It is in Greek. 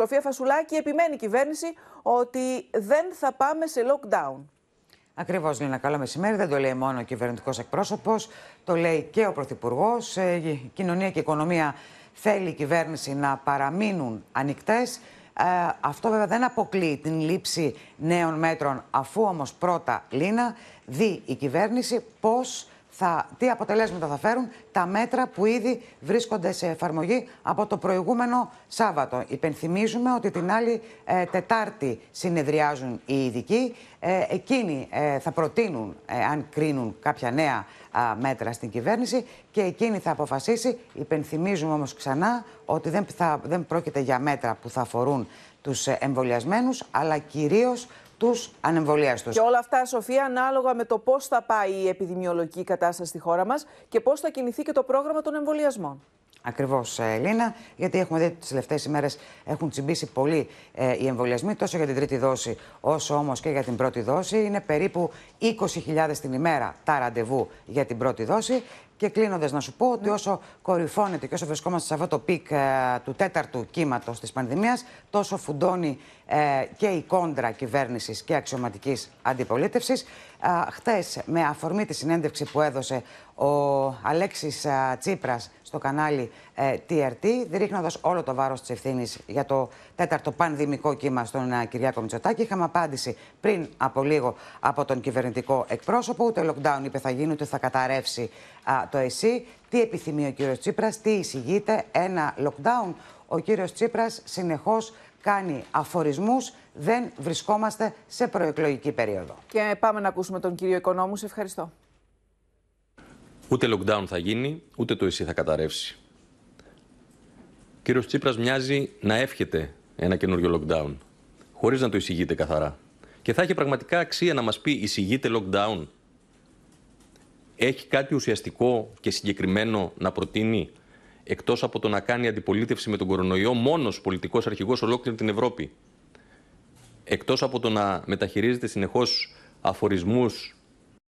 Σοφία Φασουλάκη, επιμένει η κυβέρνηση ότι δεν θα πάμε σε lockdown. Ακριβώς, Λίνα. Καλό μεσημέρι. Δεν το λέει μόνο ο κυβερνητικός εκπρόσωπος, το λέει και ο Πρωθυπουργός. Ε, η κοινωνία και η οικονομία θέλει η κυβέρνηση να παραμείνουν ανοιχτές. Ε, αυτό βέβαια δεν αποκλεί την λήψη νέων μέτρων, αφού όμως πρώτα, Λίνα, δει η κυβέρνηση πώς θα, τι αποτελέσματα θα φέρουν τα μέτρα που ήδη βρίσκονται σε εφαρμογή από το προηγούμενο Σάββατο. Υπενθυμίζουμε ότι την άλλη ε, Τετάρτη συνεδριάζουν οι ειδικοί. Ε, εκείνοι ε, θα προτείνουν, αν κρίνουν κάποια νέα μέτρα στην κυβέρνηση και εκείνη θα αποφασίσει. Υπενθυμίζουμε όμως ξανά ότι δεν, θα, δεν πρόκειται για μέτρα που θα αφορούν τους εμβολιασμένους, αλλά κυρίως και όλα αυτά, Σοφία, ανάλογα με το πώς θα πάει η επιδημιολογική κατάσταση στη χώρα μας και πώς θα κινηθεί και το πρόγραμμα των εμβολιασμών. Ακριβώς, ε, Ελίνα, γιατί έχουμε δει ότι τις τελευταίες ημέρες έχουν τσιμπήσει πολύ ε, οι εμβολιασμοί, τόσο για την τρίτη δόση, όσο όμως και για την πρώτη δόση. Είναι περίπου 20.000 την ημέρα τα ραντεβού για την πρώτη δόση και κλείνοντας, να σου πω ότι όσο κορυφώνεται και όσο βρισκόμαστε σε αυτό το πικ ε, του τέταρτου κύματος της πανδημίας, τόσο φουντώνει ε, και η κόντρα κυβέρνησης και αξιωματικής αντιπολίτευσης. Ε, Χθες, με αφορμή τη συνέντευξη που έδωσε ο Αλέξης Τσίπρας στο κανάλι ε, TRT, ρίχνοντα όλο το βάρος της ευθύνης για το τέταρτο πανδημικό κύμα στον ε, Κυριάκο Μητσοτάκη. Είχαμε απάντηση πριν από λίγο από τον κυβερνητικό εκπρόσωπο. Ούτε lockdown είπε θα γίνει, ούτε θα καταρρεύσει το ΕΣΥ. Τι επιθυμεί ο κύριος Τσίπρας, τι εισηγείται, ένα lockdown. Ο κύριος Τσίπρας συνεχώς κάνει αφορισμούς. δεν βρισκόμαστε σε προεκλογική περίοδο. Και πάμε να ακούσουμε τον κύριο Οικονόμου. ευχαριστώ. Ούτε lockdown θα γίνει, ούτε το ΕΣΥ θα καταρρεύσει. Κύριος Τσίπρας, μοιάζει να εύχεται ένα καινούριο lockdown, χωρίς να το εισηγείτε καθαρά. Και θα έχει πραγματικά αξία να μας πει εισηγείται lockdown. Έχει κάτι ουσιαστικό και συγκεκριμένο να προτείνει εκτός από το να κάνει αντιπολίτευση με τον κορονοϊό μόνος πολιτικός αρχηγός ολόκληρη την Ευρώπη. Εκτός από το να μεταχειρίζεται συνεχώς αφορισμούς.